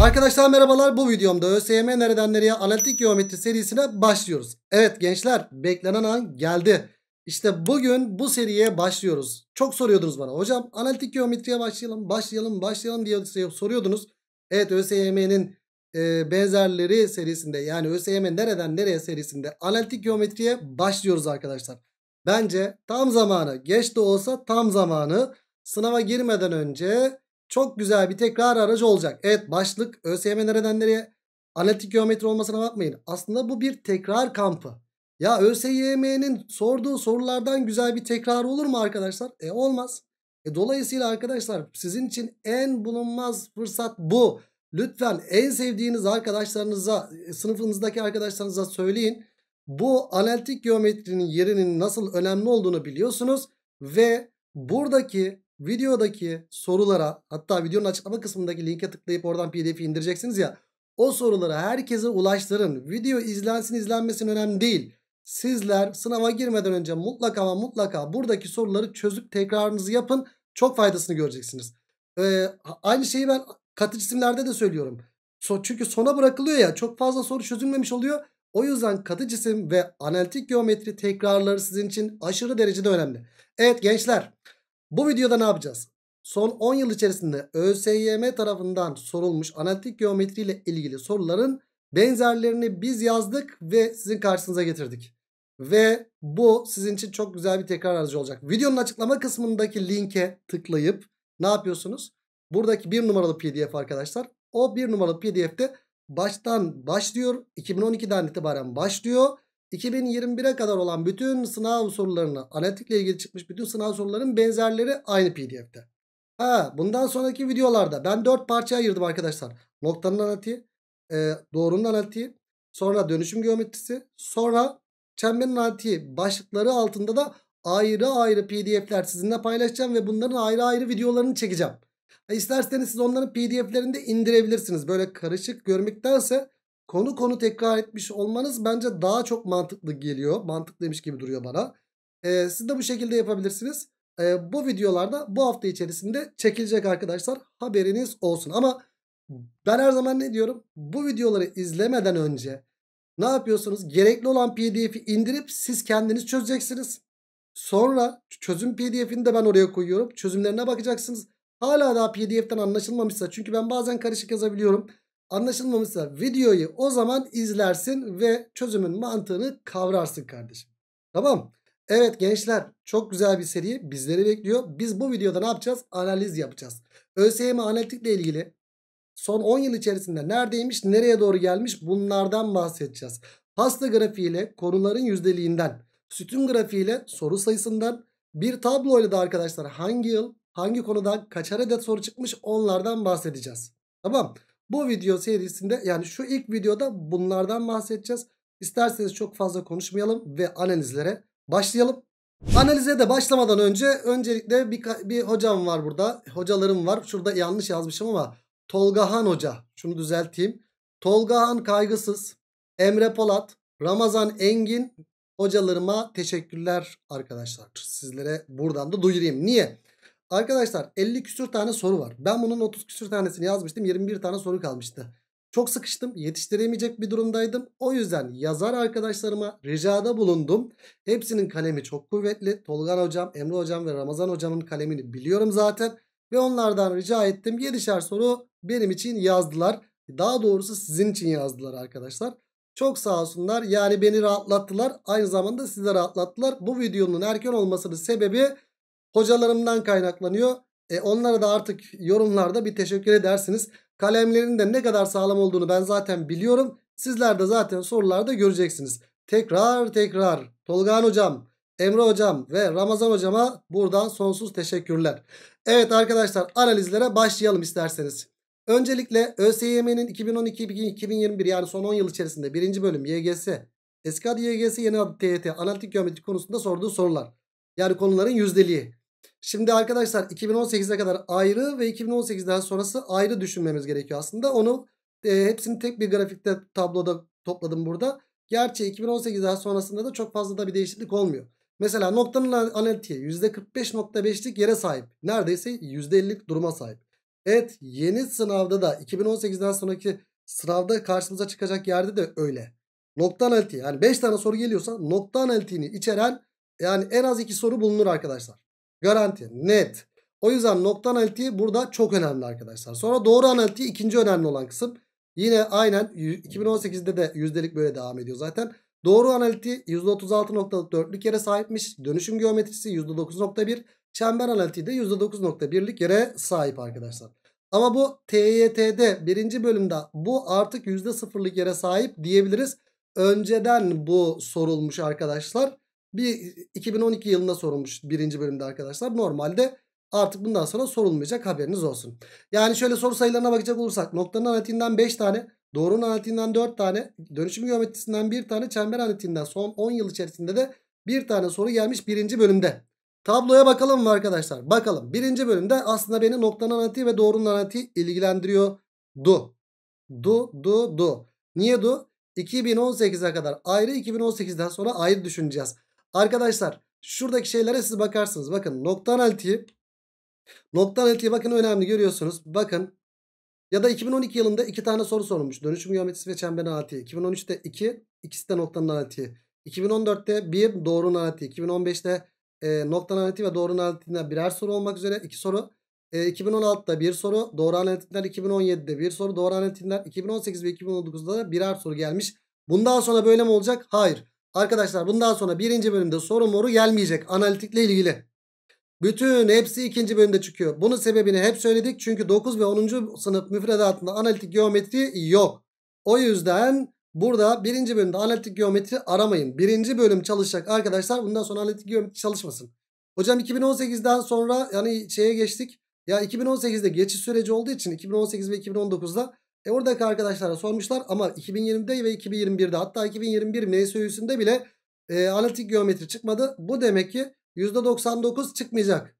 Arkadaşlar merhabalar bu videomda ÖSYM nereden nereye analitik geometri serisine başlıyoruz. Evet gençler beklenen an geldi. İşte bugün bu seriye başlıyoruz. Çok soruyordunuz bana hocam analitik geometriye başlayalım başlayalım başlayalım diye soruyordunuz. Evet ÖSYM'nin e, benzerleri serisinde yani ÖSYM nereden nereye serisinde analitik geometriye başlıyoruz arkadaşlar. Bence tam zamanı geç de olsa tam zamanı sınava girmeden önce çok güzel bir tekrar aracı olacak. Evet başlık ÖSYM nereden nereye? Analitik geometri olmasına bakmayın. Aslında bu bir tekrar kampı. Ya ÖSYM'nin sorduğu sorulardan güzel bir tekrar olur mu arkadaşlar? E olmaz. E, dolayısıyla arkadaşlar sizin için en bulunmaz fırsat bu. Lütfen en sevdiğiniz arkadaşlarınıza, e, sınıfınızdaki arkadaşlarınıza söyleyin. Bu analitik geometrinin yerinin nasıl önemli olduğunu biliyorsunuz. Ve buradaki videodaki sorulara hatta videonun açıklama kısmındaki linke tıklayıp oradan pdf'i indireceksiniz ya. O soruları herkese ulaştırın. Video izlensin izlenmesin önemli değil. Sizler sınava girmeden önce mutlaka ama mutlaka buradaki soruları çözüp tekrarınızı yapın. Çok faydasını göreceksiniz. Ee, aynı şeyi ben katı cisimlerde de söylüyorum. So, çünkü sona bırakılıyor ya çok fazla soru çözülmemiş oluyor. O yüzden katı cisim ve analitik geometri tekrarları sizin için aşırı derecede önemli. Evet gençler. Bu videoda ne yapacağız? Son 10 yıl içerisinde ÖSYM tarafından sorulmuş analitik geometri ile ilgili soruların benzerlerini biz yazdık ve sizin karşınıza getirdik. Ve bu sizin için çok güzel bir tekrar aracı olacak. Videonun açıklama kısmındaki linke tıklayıp ne yapıyorsunuz? Buradaki bir numaralı pdf arkadaşlar. O bir numaralı pdf'de baştan başlıyor. 2012'den itibaren başlıyor 2021'e kadar olan bütün sınav sorularını analitikle ilgili çıkmış bütün sınav sorularının benzerleri aynı pdf'de. Ha, bundan sonraki videolarda ben 4 parçaya ayırdım arkadaşlar. Noktanın analitiği, e, doğrunun analitiği, sonra dönüşüm geometrisi, sonra çemberin analitiği başlıkları altında da ayrı ayrı pdf'ler sizinle paylaşacağım ve bunların ayrı ayrı videolarını çekeceğim. E, isterseniz siz onların pdf'lerini de indirebilirsiniz. Böyle karışık görmektense konu konu tekrar etmiş olmanız bence daha çok mantıklı geliyor. Mantıklıymış gibi duruyor bana. Ee, siz de bu şekilde yapabilirsiniz. Ee, bu videolarda bu hafta içerisinde çekilecek arkadaşlar. Haberiniz olsun. Ama ben her zaman ne diyorum? Bu videoları izlemeden önce ne yapıyorsunuz? Gerekli olan pdf'i indirip siz kendiniz çözeceksiniz. Sonra çözüm pdf'ini de ben oraya koyuyorum. Çözümlerine bakacaksınız. Hala daha pdf'ten anlaşılmamışsa çünkü ben bazen karışık yazabiliyorum. Anlaşılmamışsa videoyu o zaman izlersin ve çözümün mantığını kavrarsın kardeşim. Tamam. Evet gençler çok güzel bir seri bizleri bekliyor. Biz bu videoda ne yapacağız? Analiz yapacağız. ÖSYM analitikle ilgili son 10 yıl içerisinde neredeymiş, nereye doğru gelmiş bunlardan bahsedeceğiz. Pasta grafiğiyle konuların yüzdeliğinden, sütun grafiğiyle soru sayısından, bir tabloyla da arkadaşlar hangi yıl, hangi konuda kaçar adet soru çıkmış onlardan bahsedeceğiz. Tamam. Bu video serisinde yani şu ilk videoda bunlardan bahsedeceğiz. İsterseniz çok fazla konuşmayalım ve analizlere başlayalım. Analize de başlamadan önce öncelikle bir, bir hocam var burada. Hocalarım var. Şurada yanlış yazmışım ama Tolga Han Hoca. Şunu düzelteyim. Tolga Han Kaygısız, Emre Polat, Ramazan Engin hocalarıma teşekkürler arkadaşlar. Sizlere buradan da duyurayım. Niye? Arkadaşlar 50 küsür tane soru var. Ben bunun 30 küsür tanesini yazmıştım. 21 tane soru kalmıştı. Çok sıkıştım. Yetiştiremeyecek bir durumdaydım. O yüzden yazar arkadaşlarıma ricada bulundum. Hepsinin kalemi çok kuvvetli. Tolgan hocam, Emre hocam ve Ramazan hocamın kalemini biliyorum zaten. Ve onlardan rica ettim. 7'şer soru benim için yazdılar. Daha doğrusu sizin için yazdılar arkadaşlar. Çok sağ olsunlar. Yani beni rahatlattılar. Aynı zamanda sizi rahatlattılar. Bu videonun erken olmasının sebebi hocalarımdan kaynaklanıyor. E onlara da artık yorumlarda bir teşekkür edersiniz. Kalemlerin de ne kadar sağlam olduğunu ben zaten biliyorum. Sizler de zaten sorularda göreceksiniz. Tekrar tekrar Tolgan hocam, Emre hocam ve Ramazan hocama buradan sonsuz teşekkürler. Evet arkadaşlar analizlere başlayalım isterseniz. Öncelikle ÖSYM'nin 2012-2021 yani son 10 yıl içerisinde 1. bölüm YGS, eski adı YGS yeni adı TYT analitik geometri konusunda sorduğu sorular. Yani konuların yüzdeliği. Şimdi arkadaşlar 2018'e kadar ayrı ve 2018'den sonrası ayrı düşünmemiz gerekiyor aslında. Onu e, hepsini tek bir grafikte tabloda topladım burada. Gerçi 2018'den sonrasında da çok fazla da bir değişiklik olmuyor. Mesela noktanın analitiği %45.5'lik yere sahip. Neredeyse %50'lik duruma sahip. Evet yeni sınavda da 2018'den sonraki sınavda karşımıza çıkacak yerde de öyle. Nokta analitiği yani 5 tane soru geliyorsa nokta analitiğini içeren yani en az 2 soru bulunur arkadaşlar. Garanti net. O yüzden nokta analitiği burada çok önemli arkadaşlar. Sonra doğru analitiği ikinci önemli olan kısım. Yine aynen 2018'de de yüzdelik böyle devam ediyor zaten. Doğru analitiği %36.4'lük yere sahipmiş. Dönüşüm geometrisi %9.1. Çember analitiği de %9.1'lik yere sahip arkadaşlar. Ama bu TYT'de birinci bölümde bu artık %0'lık yere sahip diyebiliriz. Önceden bu sorulmuş arkadaşlar. Bir 2012 yılında sorulmuş birinci bölümde arkadaşlar. Normalde artık bundan sonra sorulmayacak haberiniz olsun. Yani şöyle soru sayılarına bakacak olursak noktanın analitiğinden 5 tane, doğrunun analitiğinden 4 tane, dönüşüm geometrisinden 1 tane, çember analitiğinden son 10 yıl içerisinde de bir tane soru gelmiş birinci bölümde. Tabloya bakalım mı arkadaşlar? Bakalım. Birinci bölümde aslında beni noktanın analitiği ve doğrunun analitiği du Du, du, du. Niye du? 2018'e kadar ayrı 2018'den sonra ayrı düşüneceğiz. Arkadaşlar şuradaki şeylere siz bakarsınız. Bakın nokta analitiği. Nokta analitiği bakın önemli görüyorsunuz. Bakın ya da 2012 yılında iki tane soru sorulmuş. Dönüşüm geometrisi ve çember analitiği. 2013'te 2 ikisi de noktanın analitiği. 2014'te 1 doğru analitiği. 2015'te e, nokta analitiği ve doğru analitiğinden birer soru olmak üzere iki soru. E, 2016'da bir soru. Doğru analitiğinden 2017'de bir soru. Doğru analitiğinden 2018 ve 2019'da da birer soru gelmiş. Bundan sonra böyle mi olacak? Hayır. Arkadaşlar bundan sonra birinci bölümde soru moru gelmeyecek analitikle ilgili. Bütün hepsi ikinci bölümde çıkıyor. Bunun sebebini hep söyledik. Çünkü 9 ve 10. sınıf müfredatında analitik geometri yok. O yüzden burada birinci bölümde analitik geometri aramayın. Birinci bölüm çalışacak arkadaşlar. Bundan sonra analitik geometri çalışmasın. Hocam 2018'den sonra yani şeye geçtik. Ya 2018'de geçiş süreci olduğu için 2018 ve 2019'da e oradaki arkadaşlara sormuşlar ama 2020'de ve 2021'de hatta 2021 MSÜ'sünde bile e, analitik geometri çıkmadı. Bu demek ki %99 çıkmayacak.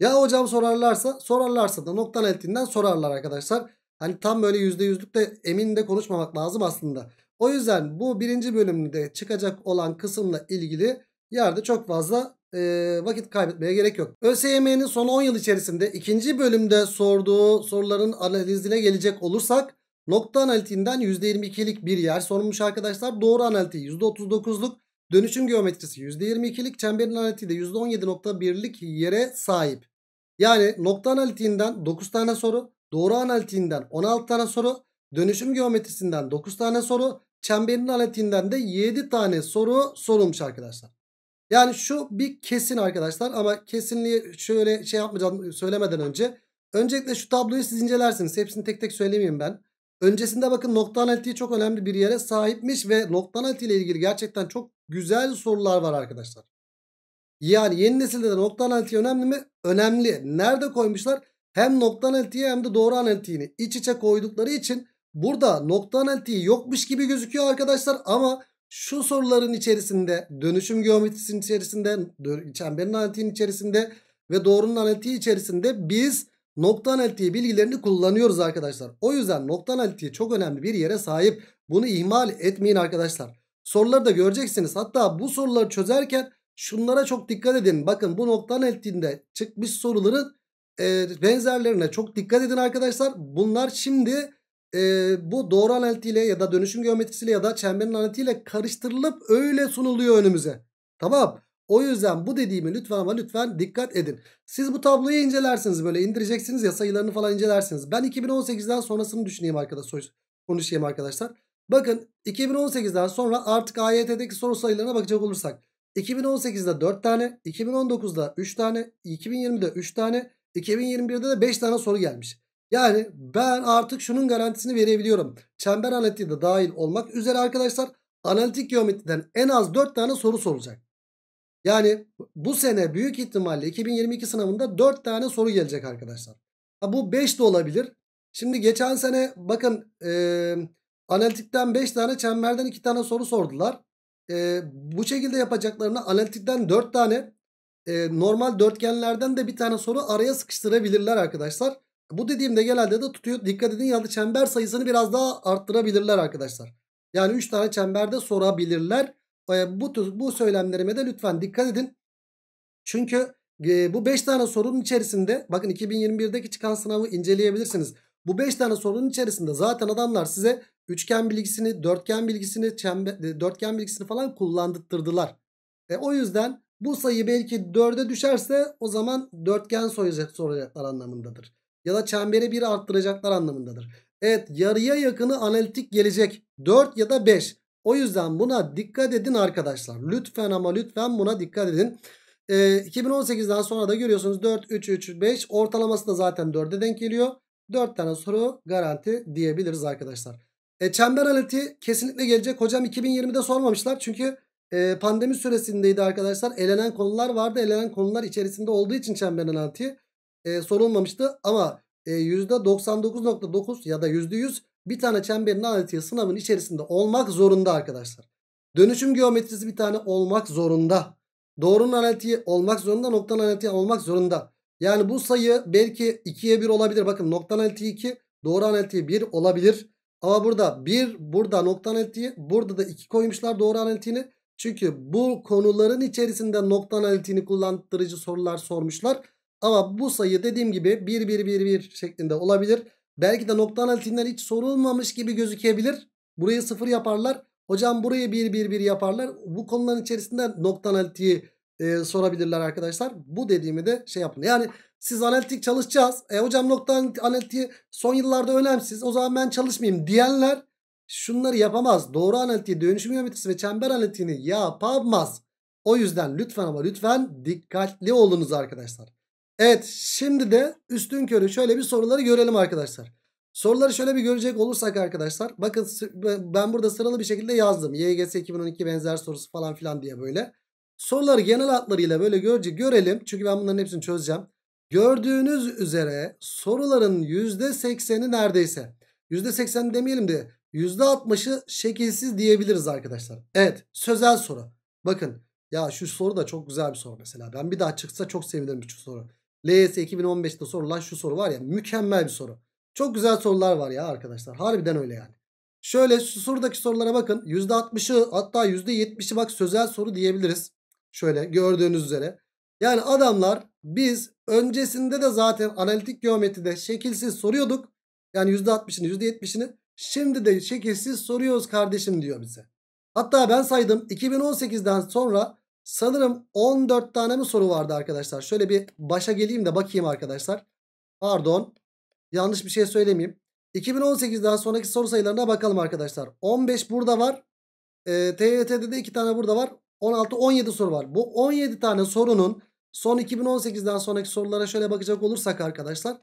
Ya hocam sorarlarsa sorarlarsa da nokta analitinden sorarlar arkadaşlar. Hani tam böyle %100'lük de emin de konuşmamak lazım aslında. O yüzden bu birinci bölümde çıkacak olan kısımla ilgili yerde çok fazla e, vakit kaybetmeye gerek yok. ÖSYM'nin son 10 yıl içerisinde ikinci bölümde sorduğu soruların analizine gelecek olursak Nokta analitiğinden %22'lik bir yer sorulmuş arkadaşlar. Doğru analitiği %39'luk. Dönüşüm geometrisi %22'lik. Çemberin analitiği de %17.1'lik yere sahip. Yani nokta analitiğinden 9 tane soru. Doğru analitiğinden 16 tane soru. Dönüşüm geometrisinden 9 tane soru. Çemberin analitiğinden de 7 tane soru sorulmuş arkadaşlar. Yani şu bir kesin arkadaşlar ama kesinliği şöyle şey yapmayacağım söylemeden önce. Öncelikle şu tabloyu siz incelersiniz. Hepsini tek tek söylemeyeyim ben. Öncesinde bakın nokta analitiği çok önemli bir yere sahipmiş ve nokta analitiği ilgili gerçekten çok güzel sorular var arkadaşlar. Yani yeni nesilde de nokta analitiği önemli mi? Önemli. Nerede koymuşlar? Hem nokta analitiği hem de doğru analitiğini iç içe koydukları için burada nokta analitiği yokmuş gibi gözüküyor arkadaşlar ama şu soruların içerisinde dönüşüm geometrisinin içerisinde çemberin analitiğinin içerisinde ve doğrunun analitiği içerisinde biz nokta analitiği bilgilerini kullanıyoruz arkadaşlar. O yüzden nokta analitiği çok önemli bir yere sahip. Bunu ihmal etmeyin arkadaşlar. Soruları da göreceksiniz. Hatta bu soruları çözerken şunlara çok dikkat edin. Bakın bu nokta analitiğinde çıkmış soruların e, benzerlerine çok dikkat edin arkadaşlar. Bunlar şimdi e, bu doğru analitiyle ya da dönüşüm geometrisiyle ya da çemberin analitiyle karıştırılıp öyle sunuluyor önümüze. Tamam o yüzden bu dediğimi lütfen ama lütfen dikkat edin. Siz bu tabloyu incelersiniz böyle indireceksiniz ya sayılarını falan incelersiniz. Ben 2018'den sonrasını düşüneyim arkadaşlar. Konuşayım arkadaşlar. Bakın 2018'den sonra artık AYT'deki soru sayılarına bakacak olursak. 2018'de 4 tane, 2019'da 3 tane, 2020'de 3 tane, 2021'de de 5 tane soru gelmiş. Yani ben artık şunun garantisini verebiliyorum. Çember analitiği de dahil olmak üzere arkadaşlar analitik geometriden en az 4 tane soru sorulacak. Yani bu sene büyük ihtimalle 2022 sınavında 4 tane soru gelecek arkadaşlar. Ha, bu 5 de olabilir. Şimdi geçen sene bakın e, analitikten 5 tane çemberden 2 tane soru sordular. E, bu şekilde yapacaklarını analitikten 4 tane e, normal dörtgenlerden de bir tane soru araya sıkıştırabilirler arkadaşlar. Bu dediğimde genelde de tutuyor. Dikkat edin ya da çember sayısını biraz daha arttırabilirler arkadaşlar. Yani 3 tane çemberde sorabilirler. Ee, bu, bu söylemlerime de lütfen dikkat edin. Çünkü e, bu 5 tane sorunun içerisinde bakın 2021'deki çıkan sınavı inceleyebilirsiniz. Bu 5 tane sorunun içerisinde zaten adamlar size üçgen bilgisini, dörtgen bilgisini, çember, e, dörtgen bilgisini falan kullandırdılar. E, o yüzden bu sayı belki 4'e düşerse o zaman dörtgen soracak, soracaklar anlamındadır. Ya da çemberi bir arttıracaklar anlamındadır. Evet yarıya yakını analitik gelecek. 4 ya da 5. O yüzden buna dikkat edin arkadaşlar. Lütfen ama lütfen buna dikkat edin. E, ee, 2018'den sonra da görüyorsunuz 4, 3, 3, 5 ortalaması da zaten 4'e denk geliyor. 4 tane soru garanti diyebiliriz arkadaşlar. E, çember aleti kesinlikle gelecek. Hocam 2020'de sormamışlar çünkü e, pandemi süresindeydi arkadaşlar. Elenen konular vardı. Elenen konular içerisinde olduğu için çember aleti e, sorulmamıştı. Ama e, %99.9 ya da %100 bir tane çemberin analitiği sınavın içerisinde olmak zorunda arkadaşlar. Dönüşüm geometrisi bir tane olmak zorunda. Doğrunun analitiği olmak zorunda. Noktanın analitiği olmak zorunda. Yani bu sayı belki 2'ye 1 olabilir. Bakın nokta analitiği 2. Doğru analitiği 1 olabilir. Ama burada 1 burada nokta analitiği. Burada da 2 koymuşlar doğru analitiğini. Çünkü bu konuların içerisinde nokta analitiğini kullandırıcı sorular sormuşlar. Ama bu sayı dediğim gibi 1 1 1 1 şeklinde olabilir. Belki de nokta analitinden hiç sorulmamış gibi gözükebilir. Burayı sıfır yaparlar. Hocam burayı bir bir bir yaparlar. Bu konuların içerisinde nokta analitiği e, sorabilirler arkadaşlar. Bu dediğimi de şey yapın. Yani siz analitik çalışacağız. E hocam nokta analitiği son yıllarda önemsiz. O zaman ben çalışmayayım diyenler şunları yapamaz. Doğru analitiği, dönüşüm geometrisi ve çember analitiğini yapamaz. O yüzden lütfen ama lütfen dikkatli olunuz arkadaşlar. Evet şimdi de üstün körü şöyle bir soruları görelim arkadaşlar. Soruları şöyle bir görecek olursak arkadaşlar. Bakın ben burada sıralı bir şekilde yazdım. YGS 2012 benzer sorusu falan filan diye böyle. Soruları genel hatlarıyla böyle görece görelim. Çünkü ben bunların hepsini çözeceğim. Gördüğünüz üzere soruların %80'i neredeyse. %80 demeyelim de %60'ı şekilsiz diyebiliriz arkadaşlar. Evet sözel soru. Bakın ya şu soru da çok güzel bir soru mesela. Ben bir daha çıksa çok sevinirim şu soru. LYS 2015'te sorulan şu soru var ya mükemmel bir soru. Çok güzel sorular var ya arkadaşlar. Harbiden öyle yani. Şöyle şu sorudaki sorulara bakın. %60'ı hatta %70'i bak sözel soru diyebiliriz. Şöyle gördüğünüz üzere. Yani adamlar biz öncesinde de zaten analitik geometride şekilsiz soruyorduk. Yani %60'ını %70'ini. Şimdi de şekilsiz soruyoruz kardeşim diyor bize. Hatta ben saydım 2018'den sonra Sanırım 14 tane mi soru vardı arkadaşlar? Şöyle bir başa geleyim de bakayım arkadaşlar. Pardon. Yanlış bir şey söylemeyeyim. 2018'den sonraki soru sayılarına bakalım arkadaşlar. 15 burada var. E, ee, TYT'de de 2 tane burada var. 16-17 soru var. Bu 17 tane sorunun son 2018'den sonraki sorulara şöyle bakacak olursak arkadaşlar.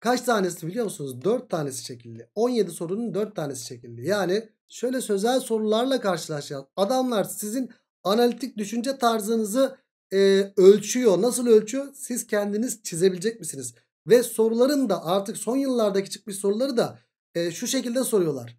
Kaç tanesi biliyor musunuz? 4 tanesi şekilli. 17 sorunun 4 tanesi şekilli. Yani şöyle sözel sorularla karşılaşacağız. Adamlar sizin analitik düşünce tarzınızı e, ölçüyor. Nasıl ölçüyor? Siz kendiniz çizebilecek misiniz? Ve soruların da artık son yıllardaki çıkmış soruları da e, şu şekilde soruyorlar.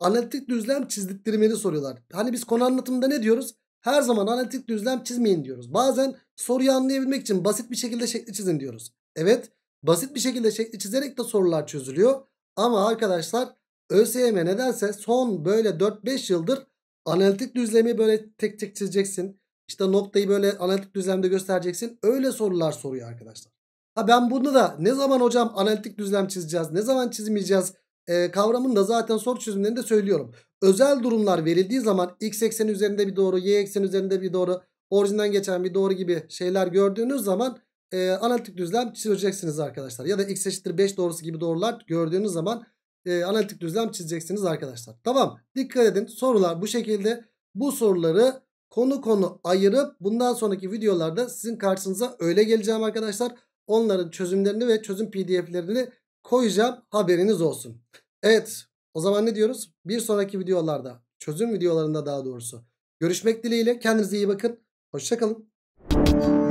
Analitik düzlem çizdirmeni soruyorlar. Hani biz konu anlatımında ne diyoruz? Her zaman analitik düzlem çizmeyin diyoruz. Bazen soruyu anlayabilmek için basit bir şekilde şekli çizin diyoruz. Evet basit bir şekilde şekli çizerek de sorular çözülüyor. Ama arkadaşlar ÖSYM nedense son böyle 4-5 yıldır Analitik düzlemi böyle tek tek çizeceksin. İşte noktayı böyle analitik düzlemde göstereceksin. Öyle sorular soruyor arkadaşlar. Ha ben bunu da ne zaman hocam analitik düzlem çizeceğiz, ne zaman çizmeyeceğiz e, kavramını da zaten soru çözümlerinde söylüyorum. Özel durumlar verildiği zaman x ekseni üzerinde bir doğru, y ekseni üzerinde bir doğru, orijinden geçen bir doğru gibi şeyler gördüğünüz zaman e, analitik düzlem çizeceksiniz arkadaşlar. Ya da x eşittir 5 doğrusu gibi doğrular gördüğünüz zaman e, analitik düzlem çizeceksiniz arkadaşlar. Tamam dikkat edin sorular bu şekilde. Bu soruları konu konu ayırıp bundan sonraki videolarda sizin karşınıza öyle geleceğim arkadaşlar. Onların çözümlerini ve çözüm pdf'lerini koyacağım haberiniz olsun. Evet o zaman ne diyoruz? Bir sonraki videolarda çözüm videolarında daha doğrusu görüşmek dileğiyle kendinize iyi bakın. Hoşçakalın.